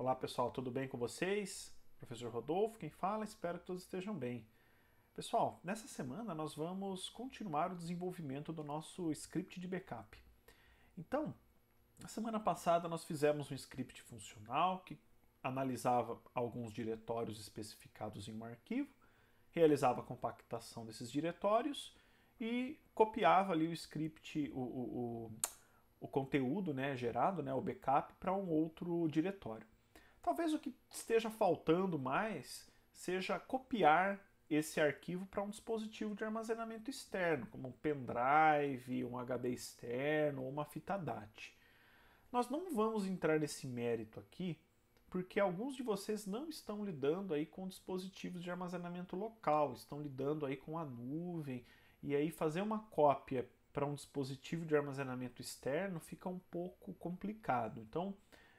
Olá pessoal, tudo bem com vocês? Professor Rodolfo, quem fala, espero que todos estejam bem. Pessoal, nessa semana nós vamos continuar o desenvolvimento do nosso script de backup. Então, na semana passada nós fizemos um script funcional que analisava alguns diretórios especificados em um arquivo, realizava a compactação desses diretórios e copiava ali o script, o, o, o, o conteúdo né, gerado, né, o backup, para um outro diretório. Talvez o que esteja faltando mais seja copiar esse arquivo para um dispositivo de armazenamento externo, como um pendrive, um HD externo ou uma fita DAT. Nós não vamos entrar nesse mérito aqui, porque alguns de vocês não estão lidando aí com dispositivos de armazenamento local, estão lidando aí com a nuvem, e aí fazer uma cópia para um dispositivo de armazenamento externo fica um pouco complicado. Então,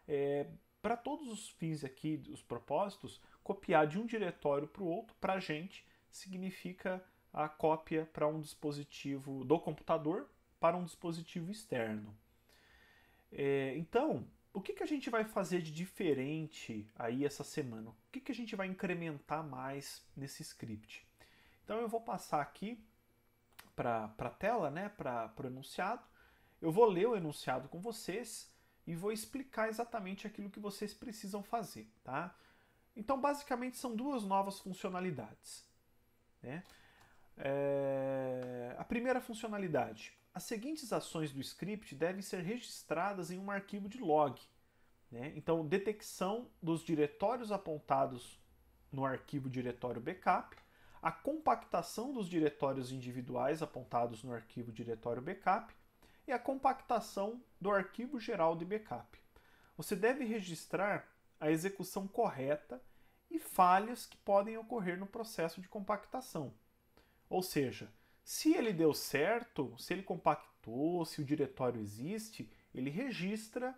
é, para todos os fins aqui, os propósitos, copiar de um diretório para o outro, para a gente, significa a cópia para um dispositivo do computador para um dispositivo externo. É, então, o que, que a gente vai fazer de diferente aí essa semana? O que, que a gente vai incrementar mais nesse script? Então, eu vou passar aqui para a tela, né, para o enunciado. Eu vou ler o enunciado com vocês e vou explicar exatamente aquilo que vocês precisam fazer, tá? Então, basicamente, são duas novas funcionalidades. Né? É... A primeira funcionalidade. As seguintes ações do script devem ser registradas em um arquivo de log. Né? Então, detecção dos diretórios apontados no arquivo diretório backup, a compactação dos diretórios individuais apontados no arquivo diretório backup e a compactação do arquivo geral de backup. Você deve registrar a execução correta e falhas que podem ocorrer no processo de compactação. Ou seja, se ele deu certo, se ele compactou, se o diretório existe, ele registra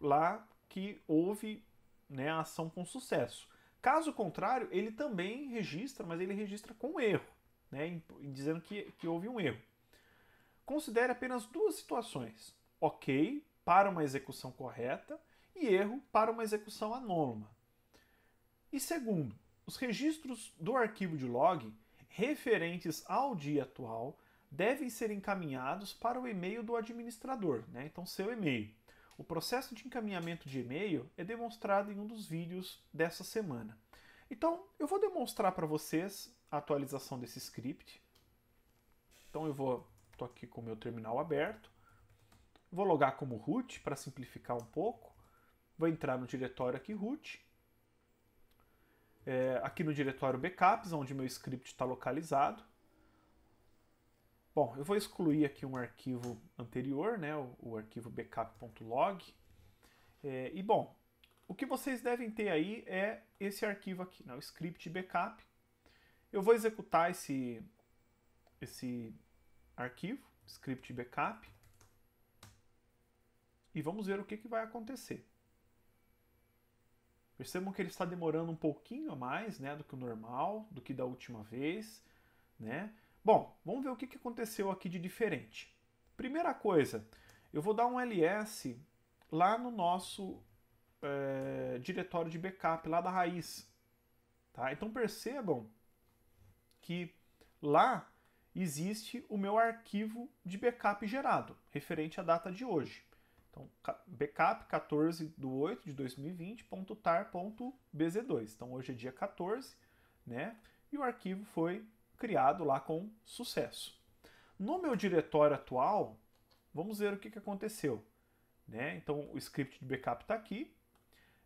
lá que houve né, a ação com sucesso. Caso contrário, ele também registra, mas ele registra com erro, né, dizendo que, que houve um erro considere apenas duas situações: ok para uma execução correta e erro para uma execução anônima. E segundo, os registros do arquivo de log referentes ao dia atual devem ser encaminhados para o e-mail do administrador, né? então seu e-mail. O processo de encaminhamento de e-mail é demonstrado em um dos vídeos dessa semana. Então, eu vou demonstrar para vocês a atualização desse script. Então, eu vou estou aqui com o meu terminal aberto. Vou logar como root para simplificar um pouco. Vou entrar no diretório aqui root. É, aqui no diretório backups, onde meu script está localizado. Bom, eu vou excluir aqui um arquivo anterior, né, o, o arquivo backup.log. É, e bom, o que vocês devem ter aí é esse arquivo aqui, né, o script backup. Eu vou executar esse, esse arquivo, script backup, e vamos ver o que, que vai acontecer. Percebam que ele está demorando um pouquinho a mais né, do que o normal, do que da última vez. Né? Bom, vamos ver o que, que aconteceu aqui de diferente. Primeira coisa, eu vou dar um ls lá no nosso é, diretório de backup, lá da raiz. Tá? Então percebam que lá existe o meu arquivo de backup gerado, referente à data de hoje. Então, backup 14 do 8 de 2020.tar.bz2. Então, hoje é dia 14, né? E o arquivo foi criado lá com sucesso. No meu diretório atual, vamos ver o que, que aconteceu. Né? Então, o script de backup está aqui.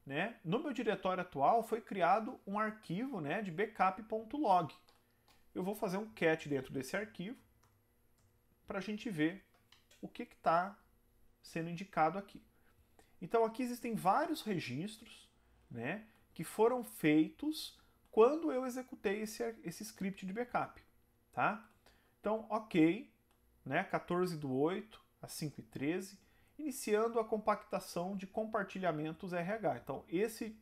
Né? No meu diretório atual, foi criado um arquivo né, de backup.log eu vou fazer um cat dentro desse arquivo para a gente ver o que está sendo indicado aqui. Então aqui existem vários registros né, que foram feitos quando eu executei esse, esse script de backup. Tá? Então, ok, né, 14 do 8 a 5 e 13, iniciando a compactação de compartilhamentos RH. Então, esse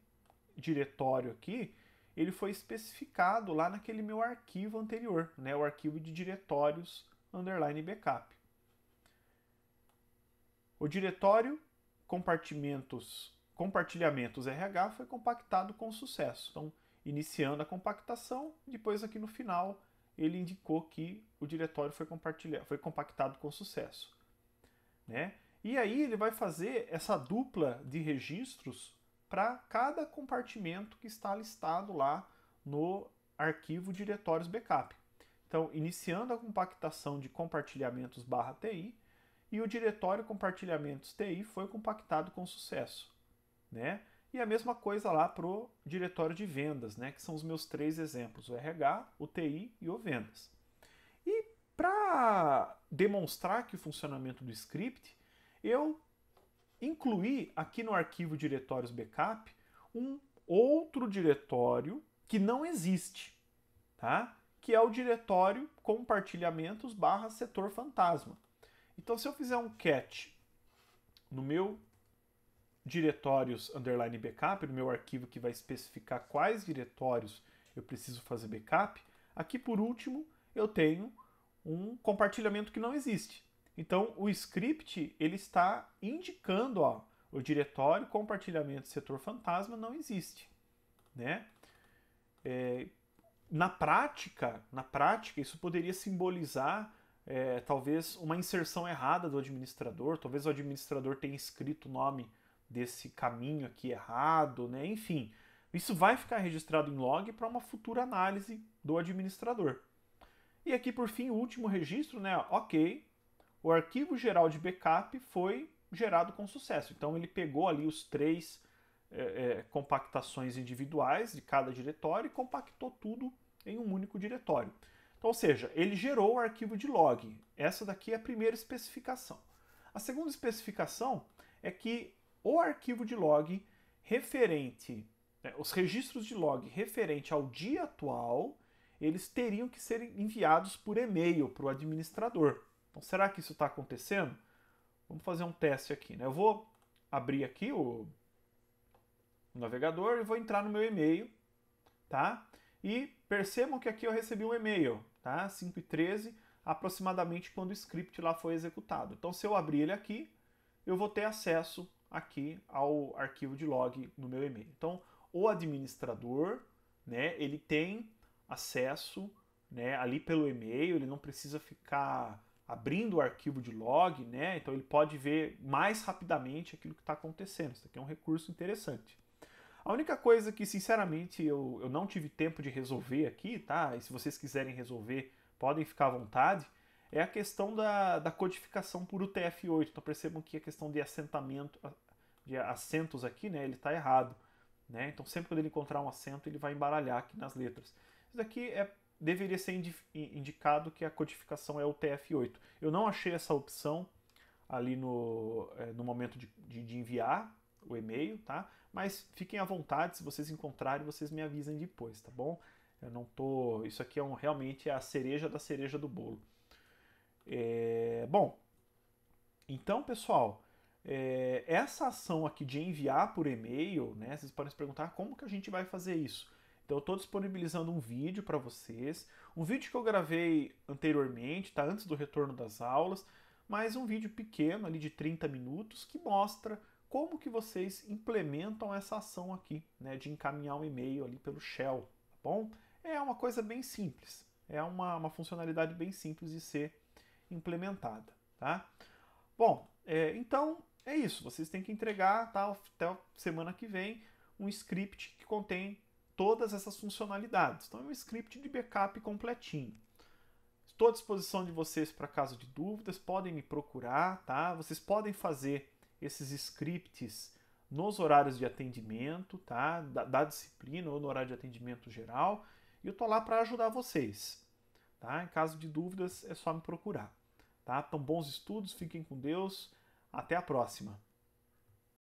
diretório aqui ele foi especificado lá naquele meu arquivo anterior, né, o arquivo de diretórios underline backup. O diretório compartimentos compartilhamentos RH foi compactado com sucesso. Então, iniciando a compactação, depois aqui no final ele indicou que o diretório foi, foi compactado com sucesso. Né? E aí ele vai fazer essa dupla de registros para cada compartimento que está listado lá no arquivo diretórios backup. Então, iniciando a compactação de compartilhamentos barra TI, e o diretório compartilhamentos TI foi compactado com sucesso. Né? E a mesma coisa lá para o diretório de vendas, né? que são os meus três exemplos, o RH, o TI e o vendas. E para demonstrar que o funcionamento do script, eu incluir aqui no arquivo diretórios backup um outro diretório que não existe, tá? que é o diretório compartilhamentos barra setor fantasma. Então, se eu fizer um cat no meu diretórios underline backup, no meu arquivo que vai especificar quais diretórios eu preciso fazer backup, aqui por último eu tenho um compartilhamento que não existe. Então, o script ele está indicando, ó, o diretório compartilhamento setor fantasma não existe, né? É, na prática, na prática, isso poderia simbolizar é, talvez uma inserção errada do administrador, talvez o administrador tenha escrito o nome desse caminho aqui errado, né? Enfim, isso vai ficar registrado em log para uma futura análise do administrador. E aqui por fim, o último registro, né? Ok, o arquivo geral de backup foi gerado com sucesso. Então ele pegou ali os três é, é, compactações individuais de cada diretório e compactou tudo em um único diretório. Então, ou seja, ele gerou o arquivo de log. Essa daqui é a primeira especificação. A segunda especificação é que o arquivo de log referente, né, os registros de log referente ao dia atual, eles teriam que ser enviados por e-mail para o administrador. Então, será que isso está acontecendo? Vamos fazer um teste aqui. Né? Eu vou abrir aqui o navegador e vou entrar no meu e-mail, tá? E percebam que aqui eu recebi um e-mail, tá? 5 e 13, aproximadamente quando o script lá foi executado. Então, se eu abrir ele aqui, eu vou ter acesso aqui ao arquivo de log no meu e-mail. Então, o administrador, né, ele tem acesso né, ali pelo e-mail, ele não precisa ficar abrindo o arquivo de log, né? Então ele pode ver mais rapidamente aquilo que está acontecendo. Isso aqui é um recurso interessante. A única coisa que, sinceramente, eu, eu não tive tempo de resolver aqui, tá? E se vocês quiserem resolver, podem ficar à vontade, é a questão da, da codificação por UTF-8. Então percebam que a questão de assentamento, de assentos aqui, né? Ele está errado. Né? Então sempre que ele encontrar um assento, ele vai embaralhar aqui nas letras. Isso aqui é deveria ser indicado que a codificação é o TF8. Eu não achei essa opção ali no, é, no momento de, de, de enviar o e-mail, tá? Mas fiquem à vontade, se vocês encontrarem, vocês me avisem depois, tá bom? Eu não tô. Isso aqui é um, realmente é a cereja da cereja do bolo. É... Bom, então pessoal, é... essa ação aqui de enviar por e-mail, né? Vocês podem se perguntar como que a gente vai fazer isso. Então eu estou disponibilizando um vídeo para vocês, um vídeo que eu gravei anteriormente, tá antes do retorno das aulas, mas um vídeo pequeno ali de 30 minutos que mostra como que vocês implementam essa ação aqui, né, de encaminhar um e-mail ali pelo Shell, tá bom? É uma coisa bem simples, é uma, uma funcionalidade bem simples de ser implementada, tá? Bom, é, então é isso, vocês têm que entregar tá, até a semana que vem um script que contém todas essas funcionalidades. Então é um script de backup completinho. Estou à disposição de vocês para caso de dúvidas, podem me procurar, tá? Vocês podem fazer esses scripts nos horários de atendimento, tá? Da, da disciplina ou no horário de atendimento geral. E eu tô lá para ajudar vocês, tá? Em caso de dúvidas é só me procurar, tá? Então bons estudos, fiquem com Deus. Até a próxima.